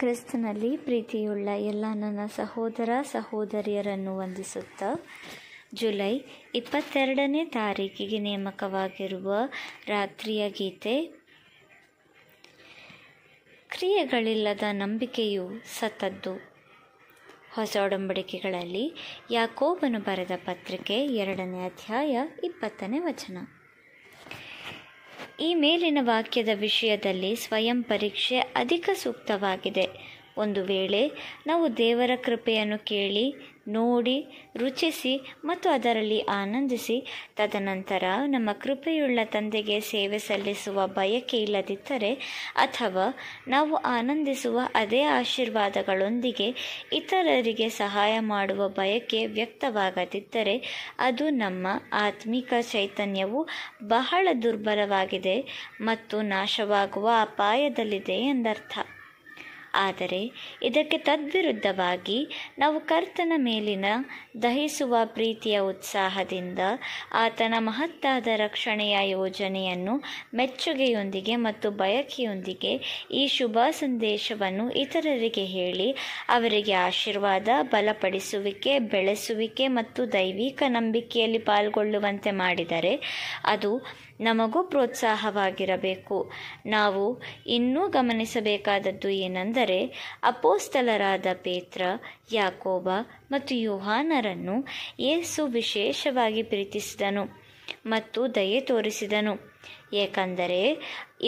ಕ್ರಿಸ್ತನಲ್ಲಿ ಪ್ರೀತಿಯುಳ್ಳ ಎಲ್ಲ ನನ್ನ ಸಹೋದರ ಸಹೋದರಿಯರನ್ನು ವಂದಿಸುತ್ತ ಜುಲೈ ಇಪ್ಪತ್ತೆರಡನೇ ತಾರೀಕಿಗೆ ನೇಮಕವಾಗಿರುವ ರಾತ್ರಿಯ ಗೀತೆ ಕ್ರಿಯೆಗಳಿಲ್ಲದ ನಂಬಿಕೆಯು ಸತ್ತದ್ದು ಹೊಸ ಒಡಂಬಡಿಕೆಗಳಲ್ಲಿ ಯಾಕೋಬನು ಬರೆದ ಪತ್ರಿಕೆ ಎರಡನೇ ಅಧ್ಯಾಯ ಇಪ್ಪತ್ತನೇ ವಚನ ಈ ಮೇಲಿನ ವಾಕ್ಯದ ವಿಷಯದಲ್ಲಿ ಸ್ವಯಂ ಪರೀಕ್ಷೆ ಅಧಿಕ ಸೂಕ್ತವಾಗಿದೆ ಒಂದು ವೇಳೆ ನಾವು ದೇವರ ಕೃಪೆಯನ್ನು ಕೇಳಿ ನೋಡಿ ರುಚಿಸಿ ಮತ್ತು ಅದರಲ್ಲಿ ಆನಂದಿಸಿ ತದನಂತರ ನಮ್ಮ ಕೃಪೆಯುಳ್ಳ ತಂದೆಗೆ ಸೇವೆ ಸಲ್ಲಿಸುವ ಬಯಕೆ ಇಲ್ಲದಿದ್ದರೆ ಅಥವಾ ನಾವು ಆನಂದಿಸುವ ಅದೇ ಆಶೀರ್ವಾದಗಳೊಂದಿಗೆ ಇತರರಿಗೆ ಸಹಾಯ ಮಾಡುವ ಬಯಕೆ ವ್ಯಕ್ತವಾಗದಿದ್ದರೆ ಅದು ನಮ್ಮ ಆತ್ಮಿಕ ಚೈತನ್ಯವು ಬಹಳ ದುರ್ಬಲವಾಗಿದೆ ಮತ್ತು ನಾಶವಾಗುವ ಅಪಾಯದಲ್ಲಿದೆ ಎಂದರ್ಥ ಆದರೆ ಇದಕ್ಕೆ ತದ್ವಿರುದ್ಧವಾಗಿ ನಾವು ಕರ್ತನ ಮೇಲಿನ ದಹಿಸುವ ಪ್ರೀತಿಯ ಉತ್ಸಾಹದಿಂದ ಆತನ ಮಹತ್ತಾದ ರಕ್ಷಣೆಯ ಯೋಜನೆಯನ್ನು ಮೆಚ್ಚುಗೆಯೊಂದಿಗೆ ಮತ್ತು ಬಯಕೆಯೊಂದಿಗೆ ಈ ಶುಭ ಸಂದೇಶವನ್ನು ಇತರರಿಗೆ ಹೇಳಿ ಅವರಿಗೆ ಆಶೀರ್ವಾದ ಬಲಪಡಿಸುವಿಕೆ ಬೆಳೆಸುವಿಕೆ ಮತ್ತು ದೈವಿಕ ನಂಬಿಕೆಯಲ್ಲಿ ಪಾಲ್ಗೊಳ್ಳುವಂತೆ ಮಾಡಿದರೆ ಅದು ನಮಗೂ ಪ್ರೋತ್ಸಾಹವಾಗಿರಬೇಕು ನಾವು ಇನ್ನೂ ಗಮನಿಸಬೇಕಾದದ್ದು ಏನೆಂದರೆ ಅಂದರೆ ಅಪೋಸ್ತಲರಾದ ಪೇತ್ರ ಯಾಕೋಬ ಮತ್ತು ಯುಹಾನರನ್ನು ಯೇಸು ವಿಶೇಷವಾಗಿ ಪ್ರೀತಿಸಿದನು ಮತ್ತು ದಯೆ ತೋರಿಸಿದನು ಏಕೆಂದರೆ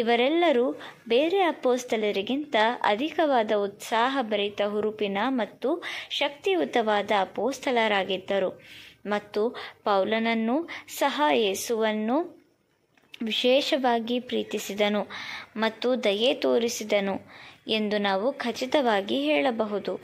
ಇವರೆಲ್ಲರೂ ಬೇರೆ ಅಪೋಸ್ತಲರಿಗಿಂತ ಅಧಿಕವಾದ ಉತ್ಸಾಹಭರಿತ ಹುರುಪಿನ ಮತ್ತು ಶಕ್ತಿಯುತವಾದ ಅಪೋಸ್ತಲರಾಗಿದ್ದರು ಮತ್ತು ಪೌಲನನ್ನು ಸಹ ಯೇಸುವನ್ನು ವಿಶೇಷವಾಗಿ ಪ್ರೀತಿಸಿದನು ಮತ್ತು ದಯೆ ತೋರಿಸಿದನು ಎಂದು ನಾವು ಖಚಿತವಾಗಿ ಹೇಳಬಹುದು